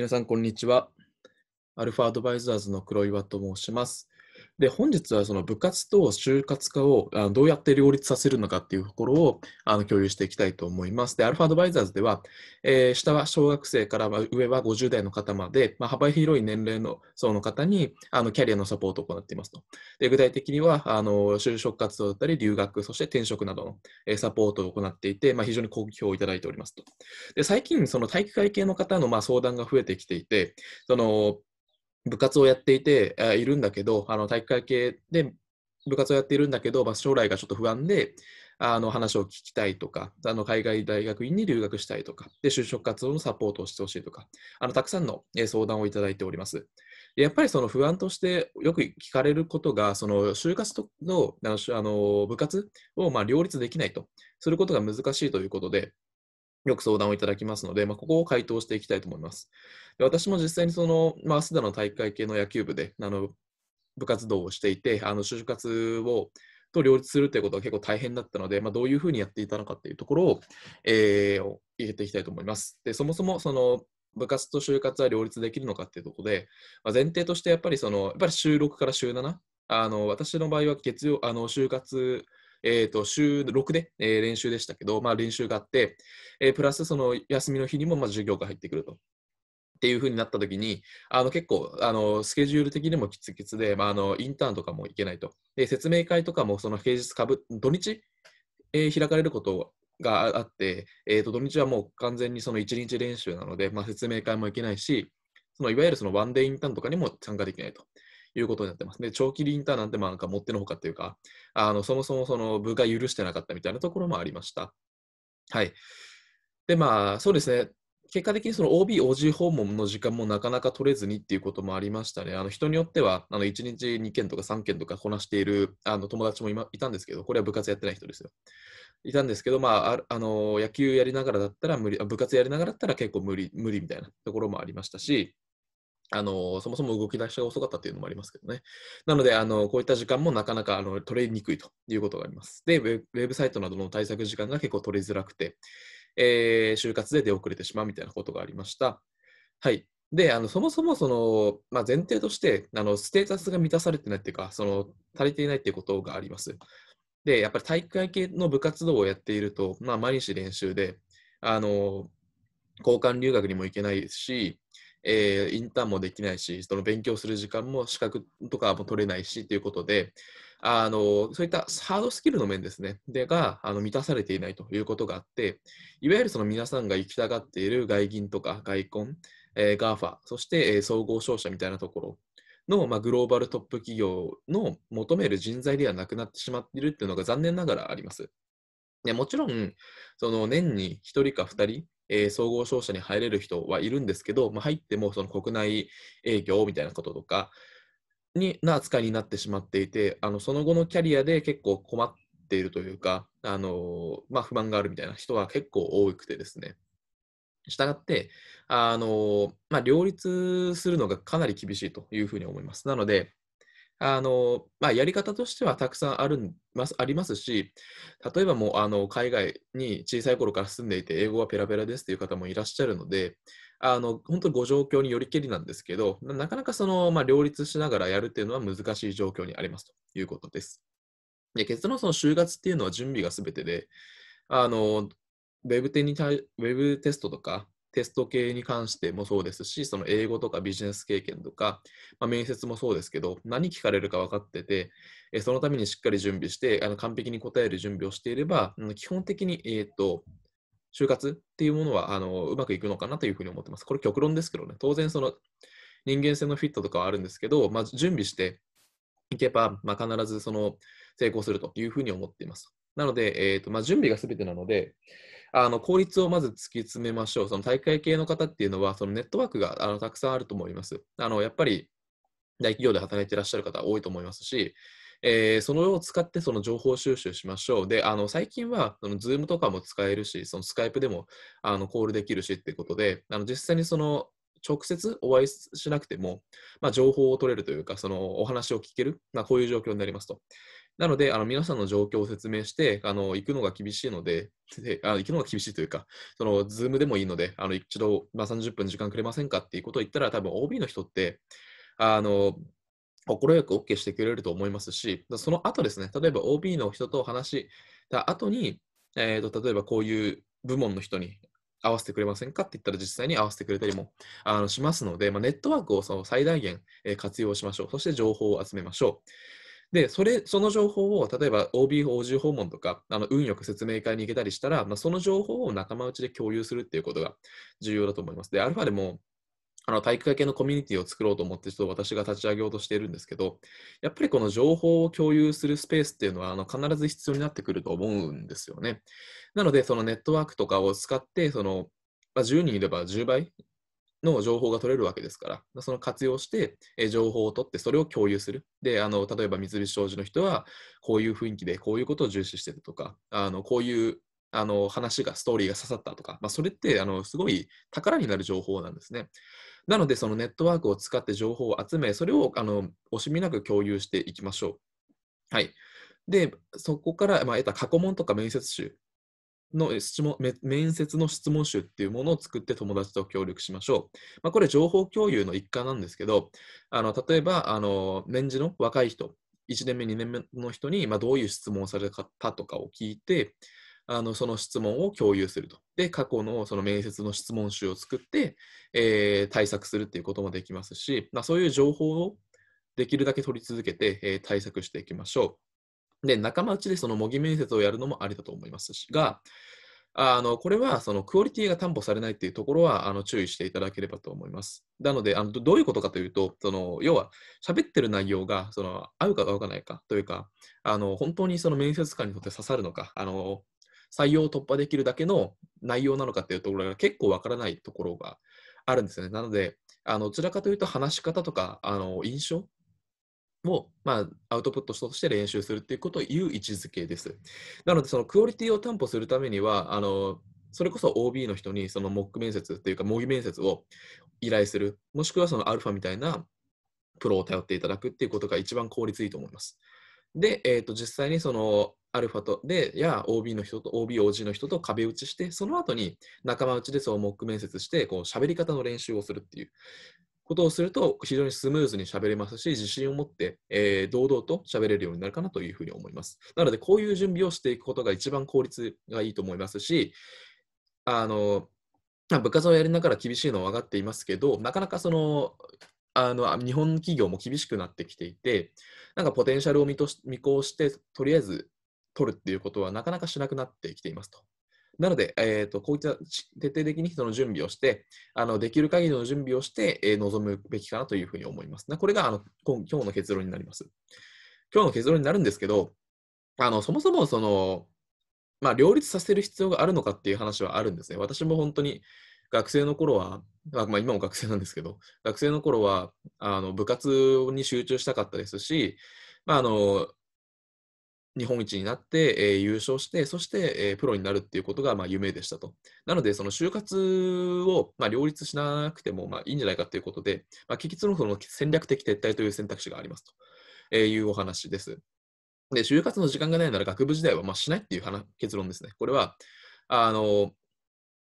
皆さん、こんにちは。アルファアドバイザーズの黒岩と申します。で本日はその部活と就活化をどうやって両立させるのかっていうところをあの共有していきたいと思います。で、アルファアドバイザーズでは、えー、下は小学生から上は50代の方まで、まあ、幅広い年齢の層の方にあのキャリアのサポートを行っていますと。で具体的にはあの就職活動だったり留学、そして転職などの、えー、サポートを行っていて、まあ、非常に好評をいただいておりますと。で最近、その体育会系の方のまあ相談が増えてきていて、その部活をやっていて、あいるんだけど、あの体育会系で部活をやっているんだけど、まあ、将来がちょっと不安で、あの話を聞きたいとか、あの海外大学院に留学したいとか、で就職活動のサポートをしてほしいとか、あのたくさんの相談をいただいております。やっぱりその不安としてよく聞かれることが、その就活とのあの部活をま両立できないとすることが難しいということで、よく相談をいただきますので、まあ、ここを回答していきたいと思います。で私も実際にその、まあ、須の大会系の野球部であの部活動をしていて、あの就活をと両立するということは結構大変だったので、まあ、どういうふうにやっていたのかっていうところを、えー、入れていきたいと思います。でそもそもその部活と就活は両立できるのかっていうところで、まあ、前提としてやっぱりそのやっぱり週6から週7あの私の場合は月曜あの就活えー、と週6で、えー、練習でしたけど、まあ、練習があって、えー、プラスその休みの日にもまあ授業が入ってくると。っていう風になった時に、あの結構あのスケジュール的にもきつきつで、まあ、あのインターンとかも行けないと。で説明会とかもその平日かぶ土日、えー、開かれることがあって、えー、と土日はもう完全にその1日練習なので、まあ、説明会も行けないし、そのいわゆるそのワンデーインターンとかにも参加できないと。いうことになってます。で、長期リンターなんて、まあ、なんかもってのほかっていうか、あのそもそもその部下許してなかったみたいなところもありました。はい。で、まあ、そうですね。結果的にその OB、OG 訪問の時間もなかなか取れずにっていうこともありましたね。あの人によっては、あの1日2件とか3件とかこなしているあの友達もい,、たんですけど、これは部活やってない人ですよ。いたんですけど、まあ、あの野球やりながらだったら無理、部活やりながらだったら結構無理無理みたいなところもありましたし、あの、そもそも動き出しが遅かったっていうのもありますけどね。なので、あの、こういった時間もなかなかあの取れにくいということがあります。で、ウェブサイトなどの対策時間が結構取りづらくて、えー、就活で出遅れてしまうみたいなことがありました。はい。で、あの、そもそもその、まあ、前提として、あの、ステータスが満たされてないっていうか、その、足りていないっていうことがあります。で、やっぱり体育会系の部活動をやっていると、まあ、毎日練習で、あの、交換留学にも行けないですし、えー、インターンもできないし、その勉強する時間も資格とかも取れないしということで、あのそういったハードスキルの面ですね、でがあの満たされていないということがあって、いわゆるその皆さんが行きたがっている外銀とか外婚、えー、GAFA、そして、えー、総合商社みたいなところの、まあ、グローバルトップ企業の求める人材ではなくなってしまっているというのが残念ながらあります。もちろん、その年に1人か2人、えー、総合商社に入れる人はいるんですけど、まあ、入ってもその国内営業みたいなこととかにな扱いになってしまっていてあのその後のキャリアで結構困っているというか、あのまあ、不満があるみたいな人は結構多くてですねしたがってあの、まあ、両立するのがかなり厳しいというふうに思いますなのであの、まあ、やり方としてはたくさんあるますありますし、例えばもうあの海外に小さい頃から住んでいて、英語はペラペラですという方もいらっしゃるので、あの本当にご状況によりけりなんですけど、なかなかその、まあ、両立しながらやるというのは難しい状況にありますということです。で結論、その就活っていうのは準備がすべてで、あのウェブテに対ウェブテストとか、テスト系に関してもそうですし、その英語とかビジネス経験とか、まあ、面接もそうですけど、何聞かれるか分かってて、えそのためにしっかり準備して、あの完璧に答える準備をしていれば、基本的に、えーと、と就活っていうものはあのうまくいくのかなというふうに思ってます。これ極論ですけどね、当然その人間性のフィットとかはあるんですけど、まあ、準備していけば、まあ、必ずその成功するというふうに思っています。なので、えーとまあ、準備が全てなので、あの効率をまず突き詰めましょう。その大会系の方っていうのは、そのネットワークがあのたくさんあると思います。あのやっぱり大企業で働いていらっしゃる方多いと思いますし、えー、そのを使ってその情報収集しましょう。で、あの最近はその Zoom とかも使えるし、その Skype でもあのコールできるしってことで、あの実際にその直接お会いしなくても、まあ、情報を取れるというか、そのお話を聞ける、まあ、こういう状況になりますと。なので、あの皆さんの状況を説明して、あの行くのが厳しいので、であの行くのが厳しいというか、そのムでもいいので、あの一度、まあ、30分時間くれませんかっていうことを言ったら、多分 OB の人って、あの快く OK してくれると思いますし、その後ですね、例えば OB の人と話した後に、えーと、と例えばこういう部門の人に合わせてくれませんかって言ったら実際に合わせてくれたりもあのしますので、まあ、ネットワークをその最大限活用しましょう。そして情報を集めましょう。で、それ、その情報を、例えば OB 法、o 訪問とか、あの、運よく説明会に行けたりしたら、まあ、その情報を仲間内で共有するっていうことが重要だと思います。で、アルファでも、あの体育会系のコミュニティを作ろうと思ってちょっと私が立ち上げようとしているんですけどやっぱりこの情報を共有するスペースっていうのはあの必ず必要になってくると思うんですよねなのでそのネットワークとかを使ってその、まあ、10人いれば10倍の情報が取れるわけですから、その活用して、え情報を取って、それを共有する。で、あの例えば三菱商事の人は、こういう雰囲気で、こういうことを重視してるとか、あのこういうあの話が、ストーリーが刺さったとか、まあ、それってあのすごい宝になる情報なんですね。なので、そのネットワークを使って情報を集め、それをあの惜しみなく共有していきましょう。はい。で、そこから、まあ、得た過去問とか面接集の質問面接の質問集っていうものを作って友達と協力しましょう。まあ、これ情報共有の一環なんですけど、あの例えばあの年次の若い人、1年目、2年目の人に、まあ、どういう質問をされたかとかを聞いて、あのその質問を共有すると。で、過去のその面接の質問集を作って、えー、対策するっていうこともできますし、まあ、そういう情報をできるだけ取り続けて、えー、対策していきましょう。で、仲間内でその模擬面接をやるのもありだと思いますが、あのこれはそのクオリティが担保されないというところはあの注意していただければと思います。なので、あのどういうことかというと、その要は喋ってる内容がその合うか合わかないかというか、あの本当にその面接官にとって刺さるのか、あの採用を突破できるだけの内容なのかというところが結構わからないところがあるんですよね。なので、あのどちらかというと話し方とかあの印象を、まあ、アウトプットとして練習するっていうことを言う位置づけです。なので、そのクオリティを担保するためには、あのそれこそ OB の人にそのモック面接というか模擬面接を依頼する、もしくはそのアルファみたいなプロを頼っていただくっていうことが一番効率いいと思います。で、えー、と実際にそのアルファとでや OB の人と OBOG の人と壁打ちしてその後に仲間内でそのモック面接してこう喋り方の練習をするっていうことをすると、非常にスムーズに喋れますし、自信を持って、えー、堂々と喋れるようになるかなというふうに思います。なので、こういう準備をしていくことが一番効率がいいと思いますし、あの部活をやりながら厳しいのは分かっていますけど、なかなかその、あの日本企業も厳しくなってきていて、なんかポテンシャルを見と見越して、とりあえず取るっていうことはなかなかしなくなってきていますと。なので、えーと、こういった徹底的に人の準備をして、あのできる限りの準備をして、えー、臨むべきかなというふうに思います。これがあの今日の結論になります。今日の結論になるんですけど、あのそもそもその、まあ、両立させる必要があるのかっていう話はあるんですね。私も本当に学生の頃は、まあ、今も学生なんですけど、学生の頃はあの部活に集中したかったですし、まあ、あの日本一になって、えー、優勝して、そして、えー、プロになるっていうことが、まあ、夢でしたと。なので、その就活を、まあ、両立しなくても、まあ、いいんじゃないかということで、まあ、結局のその戦略的撤退という選択肢がありますと、えー、いうお話です。で、就活の時間がないなら学部時代は、まあ、しないっていう結論ですね。これは、あの、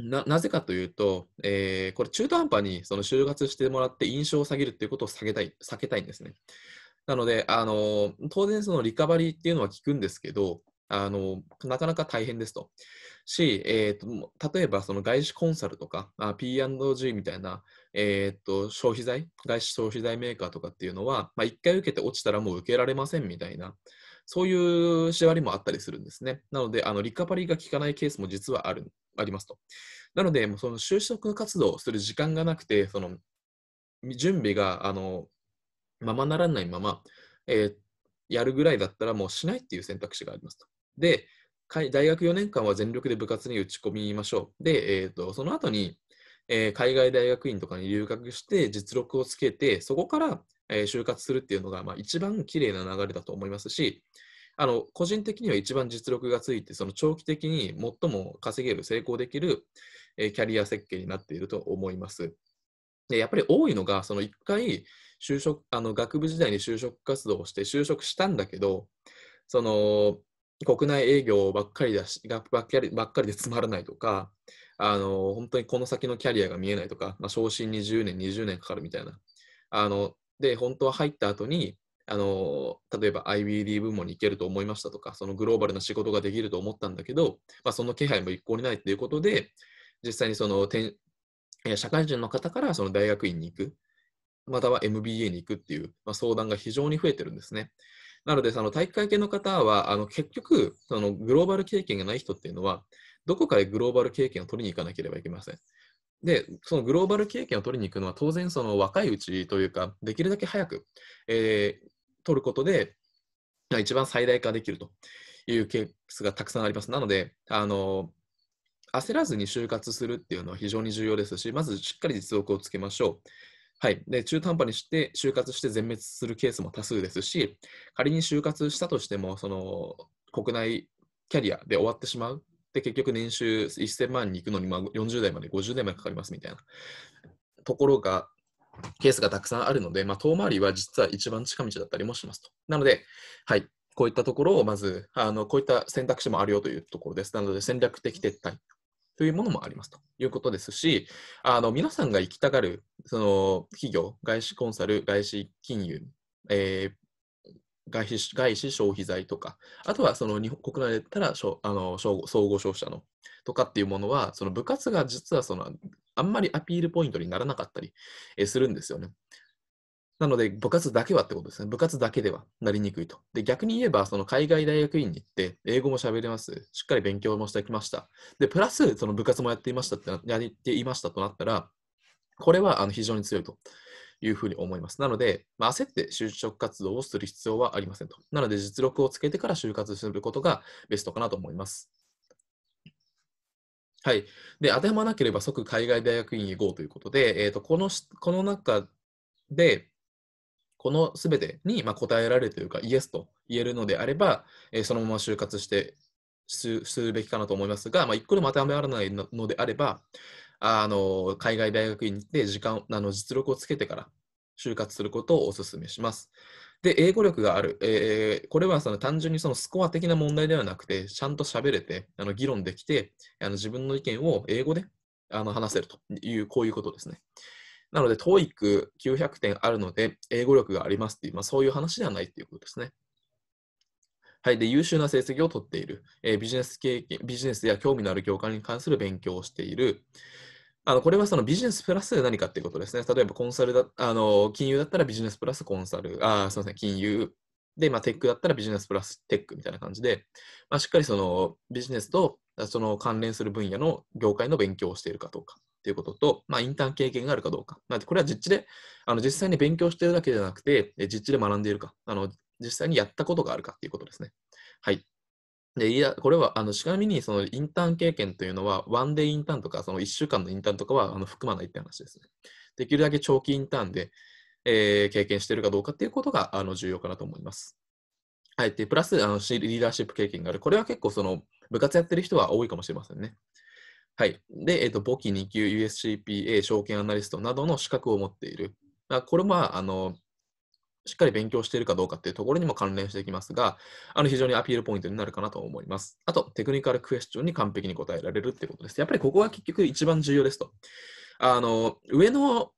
ななぜかというと、えー、これ中途半端にその就活してもらって印象を下げるっていうことを避けたい避けたいんですね。なので、あの当然そのリカバリーっていうのは効くんですけど、あのなかなか大変ですと。し、えーと、例えばその外資コンサルとか P&G みたいな、えーと、消費財外資消費財メーカーとかっていうのは、まあ、1回受けて落ちたらもう受けられませんみたいなそういう縛りもあったりするんですねなのであのリカバリーが効かないケースも実はあるありますとなのでその就職活動する時間がなくてその準備があのままならないまま、えー、やるぐらいだったらもうしないっていう選択肢がありますと。で、大学4年間は全力で部活に打ち込みましょう。で、えーと、その後に、えー、海外大学院とかに留学して実力をつけて、そこから、えー、就活するっていうのが、まあ、一番綺麗な流れだと思いますし、あの個人的には一番実力がついて、その長期的に最も稼げる、成功できる、えー、キャリア設計になっていると思います。でやっぱり多いのがその1回就職あの学部時代に就職活動をして就職したんだけどその国内営業ばっかりだしばっかりばっかりでつまらないとかあの本当にこの先のキャリアが見えないとか、まあ、昇進に0年20年かかるみたいなあので本当は入った後にあの例えば IBD 部門に行けると思いましたとかそのグローバルな仕事ができると思ったんだけど、まあ、その気配も一向にないということで実際にその転社会人の方からその大学院に行く、または MBA に行くっていう、ま相談が非常に増えてるんですね。なので、その体育会系の方は、あの結局、そのグローバル経験がない人っていうのは、どこかでグローバル経験を取りに行かなければいけません。で、そのグローバル経験を取りに行くのは、当然、その若いうちというか、できるだけ早く、えー、取ることで、一番最大化できるというケースがたくさんあります。なので、あの焦らずに就活するっていうのは非常に重要ですし、まずしっかり実力をつけましょう。はい、で中途半端にして就活して全滅するケースも多数ですし仮に就活したとしてもその国内キャリアで終わってしまうで結局年収1000万に行くのにまあ40代まで50代までかかりますみたいなところがケースがたくさんあるので、まあ、遠回りは実は一番近道だったりもしますと。なので、はい、こういったところをまずあのこういった選択肢もあるよというところです。なので戦略的撤退というものもありますということですし、あの皆さんが行きたがるその企業、外資コンサル、外資金融、えー、外資外資消費財とか、あとはその日本国内で言ったらあの総合消費者のとかっていうものは、その部活が実はそのあんまりアピールポイントにならなかったりするんですよね。なので、部活だけはってことですね。部活だけではなりにくいと。で、逆に言えば、その海外大学院に行って、英語も喋れます。しっかり勉強もしてきました。で、プラス、その部活もやっていましたってな、やっていましたとなったら、これはあの非常に強いというふうに思います。なので、まあ、焦って就職活動をする必要はありませんと。なので、実力をつけてから就活することがベストかなと思います。はい。で、当てはまなければ即海外大学院へ行こうということで、えーとこのこの中で、このすべてにま答えられるというか、イエスと言えるのであれば、えそのまま就活してするべきかなと思いますが、まあ、一個でも当てはめらないのであれば、あの海外大学院に行って時間あの実力をつけてから就活することをお勧めします。で、英語力がある。えー、これはその単純にそのスコア的な問題ではなくて、ちゃんと喋れて、あの議論できて、あの自分の意見を英語であの話せるという、こういうことですね。なので、TOEIC900 点あるので、英語力がありますっていう、まあ、そういう話ではないということですね。はい、で優秀な成績を取っている、えー、ビジネス経験、ビジネスや興味のある業界に関する勉強をしている、あのこれはそのビジネスプラス何かっていうことですね。例えばコンサルだあの金融だったらビジネスプラスコンサル、あすみません、金融で、まあ、テックだったらビジネスプラステックみたいな感じで、まあ、しっかりそのビジネスとその関連する分野の業界の勉強をしているかどうか。いうことと、まあ、インターン経験があるかどうか。なので、これは実地で、あの実際に勉強しているだけじゃなくて、実地で学んでいるか、あの実際にやったことがあるかっていうことですね。はい。でいやこれはあのちなみにそのインターン経験というのは、ワンデイインターンとか、その1週間のインターンとかはあの含まないって話ですね。できるだけ長期インターンで、えー、経験しているかどうかっていうことがあの重要かなと思います。はい、でプラスあのリーダーシップ経験がある。これは結構その部活やってる人は多いかもしれませんね。はい。で、えっ、ー、と、簿記2級、USCPA、証券アナリストなどの資格を持っている。これもあの、しっかり勉強しているかどうかっていうところにも関連してきますが、あの非常にアピールポイントになるかなと思います。あと、テクニカルクエスチョンに完璧に答えられるっていうことです。やっぱりここが結局一番重要ですと。あの、上の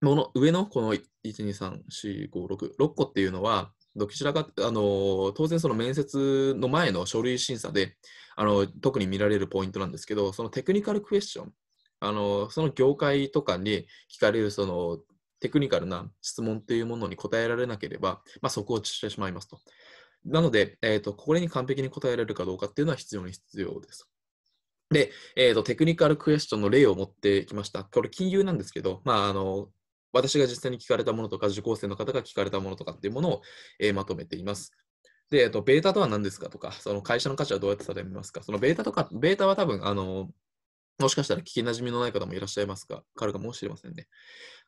もの、上のこの1、2、3、4、5、6、6個っていうのは、どちらかあの当然、その面接の前の書類審査であの特に見られるポイントなんですけど、そのテクニカルクエスチョン、あのその業界とかに聞かれるそのテクニカルな質問というものに答えられなければ、まあ、即を知してしまいますと。なので、えーと、これに完璧に答えられるかどうかっていうのは必要に必要です。で、えーと、テクニカルクエスチョンの例を持ってきました。これ、金融なんですけど、まあ、あの私が実際に聞かれたものとか、受講生の方が聞かれたものとかっていうものを、えー、まとめています。で、えっと、ベータとは何ですかとか、その会社の価値はどうやって定めますか、そのベータとか、ベータは多分、あの、もしかしたら聞きなじみのない方もいらっしゃいますかかるかもしれませんね。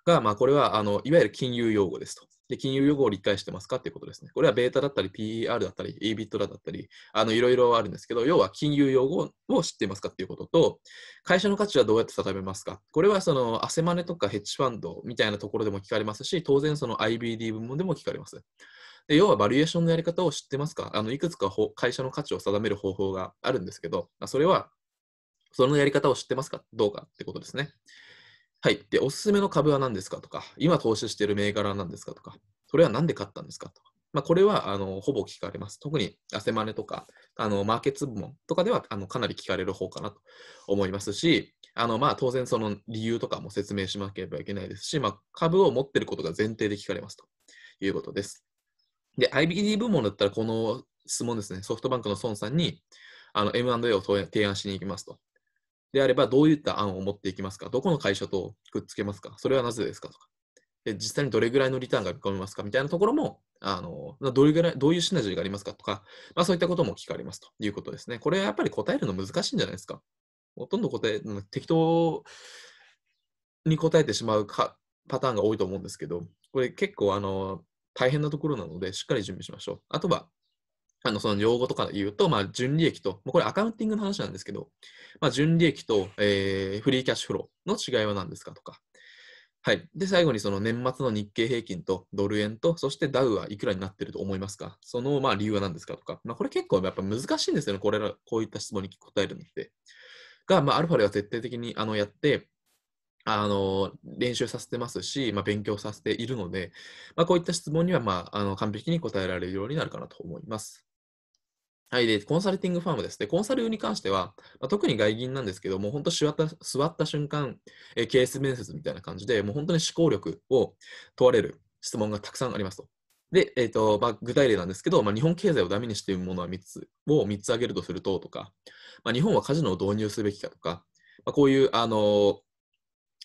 が、まあ、これはあのいわゆる金融用語ですと。で金融用語を理解してますかっていうことですね。これはベータだったり、PER だったり、EBIT だったり、あのいろいろあるんですけど、要は金融用語を知っていますかっていうことと、会社の価値はどうやって定めますかこれはその、汗マネとかヘッジファンドみたいなところでも聞かれますし、当然その IBD 部門でも聞かれます。で要はバリエーションのやり方を知ってますかあのいくつか会社の価値を定める方法があるんですけど、それはそのやり方を知ってますかどうかってことですね。はい。で、おすすめの株は何ですかとか、今投資している銘柄は何ですかとか、それは何で買ったんですかとか、まあ、これはあのほぼ聞かれます。特に汗マネとか、あのマーケット部門とかではあのかなり聞かれる方かなと思いますし、あのまあ当然その理由とかも説明しなければいけないですし、まあ、株を持っていることが前提で聞かれますということです。で、IBD 部門だったらこの質問ですね、ソフトバンクの孫さんにあの M&A を提案しに行きますと。であれば、どういった案を持っていきますかどこの会社とくっつけますかそれはなぜですかとか。で実際にどれぐらいのリターンが見込めますかみたいなところも、あのどれぐらいどういうシナジーがありますかとか、まあ、そういったことも聞かれますということですね。これはやっぱり答えるの難しいんじゃないですか。ほとんど答え、適当に答えてしまうかパターンが多いと思うんですけど、これ結構あの大変なところなので、しっかり準備しましょう。あとは、あのその用語とかで言うと、まあ、純利益と、これアカウンティングの話なんですけど、まあ、純利益と、えー、フリーキャッシュフローの違いは何ですかとか、はい、で最後にその年末の日経平均とドル円と、そしてダウはいくらになってると思いますか、そのまあ理由は何ですかとか、まあ、これ結構やっぱ難しいんですよね、これらこういった質問に答えるのって。が、まあ、アルファでは徹底的にあのやって、あの練習させてますし、まあ、勉強させているので、まあ、こういった質問には、まあ、あの完璧に答えられるようになるかなと思います。はい、で、コンサルティングファームです。で、コンサルに関しては、まあ、特に外銀なんですけども、本当座った、座った瞬間、えー、ケース面接みたいな感じで、もう本当に思考力を問われる質問がたくさんありますと。で、えーとまあ、具体例なんですけど、まあ、日本経済をダメにしているものは3つを3つ挙げるとするととか、まあ、日本はカジノを導入すべきかとか、まあ、こういう、あのー、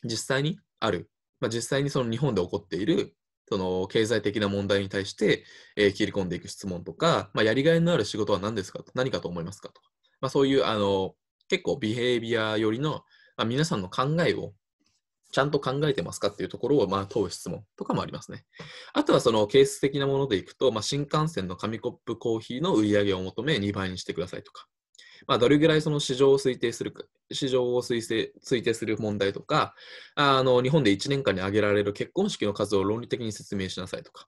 実際にある、まあ、実際にその日本で起こっているその経済的な問題に対して、えー、切り込んでいく質問とか、まあ、やりがいのある仕事は何ですかと何かと思いますかとか、まあ、そういうあの結構ビヘイビア寄りの、まあ、皆さんの考えをちゃんと考えてますかっていうところを、まあ、問う質問とかもありますね。あとはそのケース的なものでいくと、まあ、新幹線の紙コップコーヒーの売り上げを求め2倍にしてくださいとか、まあ、どれぐらいその市場を推定するか、市場を推定推定する問題とか、あの日本で1年間に挙げられる結婚式の数を論理的に説明しなさいとか、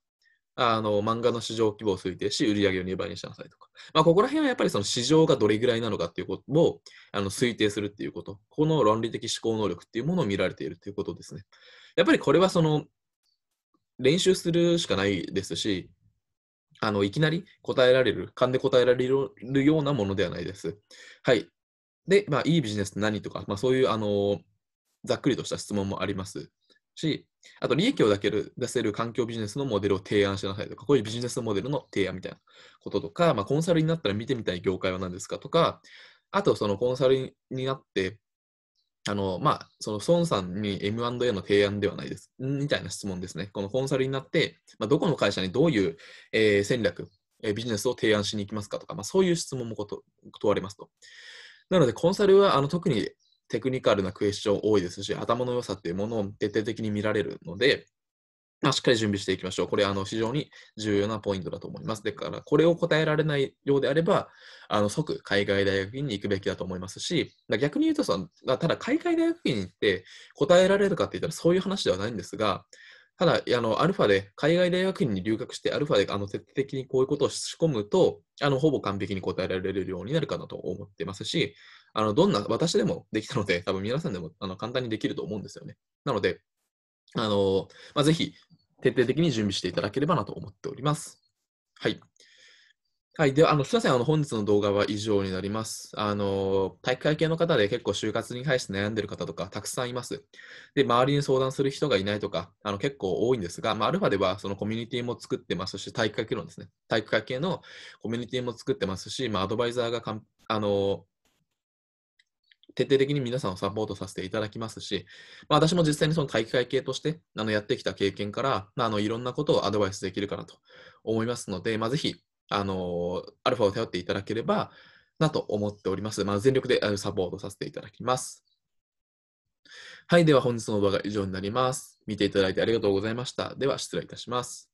あの漫画の市場規模を推定し、売り上げを2倍にしなさいとか、まあ、ここら辺はやっぱりその市場がどれぐらいなのかということをあの推定するということ、この論理的思考能力っていうものを見られているということですね。やっぱりこれはその練習するしかないですし、あのいきなり答えられる、勘で答えられるようなものではないです。はい。で、まあ、いいビジネスって何とか、まあ、そういう、あのざっくりとした質問もありますし、あと利益を出せる環境ビジネスのモデルを提案しなさいとか、こういうビジネスモデルの提案みたいなこととか、まあ、コンサルになったら見てみたい業界は何ですかとか、あとそのコンサルになってあの、まあ、その孫さんに M&A の提案ではないです。みたいな質問ですね。このコンサルになって、まあ、どこの会社にどういう、えー、戦略、えー、ビジネスを提案しに行きますかとか、まあ、そういう質問もこと問われますと。なので、コンサルはあの特にテクニカルなクエスチョン多いですし、頭の良さっていうものを徹底的に見られるので、まあ、しっかり準備していきましょう。これ、あの、非常に重要なポイントだと思います。だから、これを答えられないようであれば、あの、即海外大学院に行くべきだと思いますし、逆に言うとそただ海外大学院に行って答えられるかって言ったらそういう話ではないんですが、ただ、あの、アルファで、海外大学院に留学して、アルファで、あの、徹底的にこういうことを仕込むと、あの、ほぼ完璧に答えられるようになるかなと思ってますし、あの、どんな、私でもできたので、多分皆さんでも、あの、簡単にできると思うんですよね。なので、あの、まあ、ぜひ、徹底的に準備していただければなと思っております。はい。はい。では、あの、すいません。あの、本日の動画は以上になります。あの、体育会系の方で結構就活に対して悩んでる方とかたくさんいます。で、周りに相談する人がいないとか、あの、結構多いんですが、まあ、アルファではそのコミュニティも作ってますし、体育会系のですね、体育会系のコミュニティも作ってますし、まあ、アドバイザーがかん、あの、徹底的に皆さんをサポートさせていただきますし、まあ、私も実際にその体育会系としてあのやってきた経験から、まあ、あのいろんなことをアドバイスできるかなと思いますので、まあ、ぜひあのアルファを頼っていただければなと思っております。まあ、全力でサポートさせていただきます。はい、では本日の動画は以上になります。見ていただいてありがとうございました。では失礼いたします。